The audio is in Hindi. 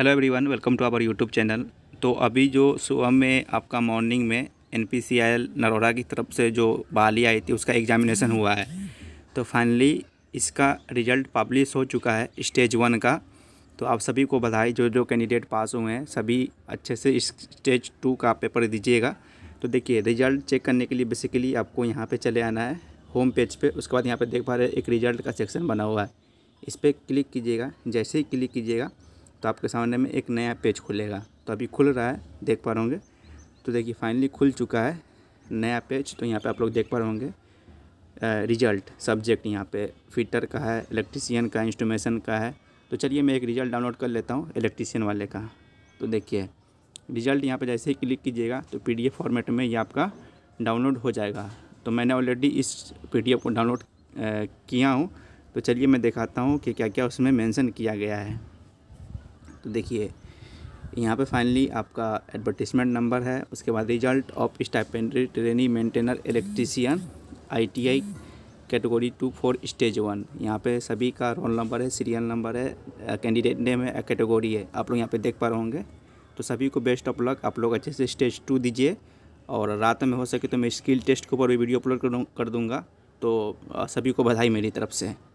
hello everyone welcome to our YouTube channel तो अभी जो सुबह में आपका मॉर्निंग में N P C I L Naroda की तरफ से जो बहाली आई थी उसका एग्जामिनेशन हुआ है तो फाइनली इसका रिजल्ट पब्लिश हो चुका है स्टेज वन का तो आप सभी को बधाई जो जो कैंडिडेट पास हुए हैं सभी अच्छे से स्टेज टू का पेपर दीजिएगा तो देखिए रिजल्ट चेक करने के लिए बेसिकली आपको यहाँ पर चले आना है होम पेज पे उसके बाद यहाँ पर देख पा रहे एक रिजल्ट का सेक्शन बना हुआ है इस पर क्लिक कीजिएगा जैसे ही क्लिक कीजिएगा तो आपके सामने में एक नया पेज खुलेगा तो अभी खुल रहा है देख पा रहे होंगे तो देखिए फाइनली खुल चुका है नया पेज तो यहाँ पे आप लोग देख पा रहे होंगे रिजल्ट सब्जेक्ट यहाँ पे फिटर का है इलेक्ट्रीसियन का इंस्ट्रूमेशन का है तो चलिए मैं एक रिज़ल्ट डाउनलोड कर लेता हूँ इलेक्ट्रीसियन वाले का तो देखिए रिज़ल्ट यहाँ पर जैसे ही क्लिक कीजिएगा तो पी फॉर्मेट में ये आपका डाउनलोड हो जाएगा तो मैंने ऑलरेडी इस पी को डाउनलोड किया हूँ तो चलिए मैं दिखाता हूँ कि क्या क्या उसमें मेंशन किया गया है तो देखिए यहाँ पे फाइनली आपका एडवर्टिजमेंट नंबर है उसके बाद result of stipendiary trainee maintainer electrician ITI category two four stage one यहाँ पे सभी का रोल नंबर है सीरियल नंबर है कैंडिडेट नेम है कैटेगरी है आप लोग यहाँ पे देख पा रहे होंगे तो सभी को बेस्ट ऑफ लक आप लोग अच्छे से स्टेज टू दीजिए और रात में हो सके तो मैं स्किल टेस्ट के ऊपर भी वीडियो अपलोड कर दूँगा तो सभी को बधाई मेरी तरफ से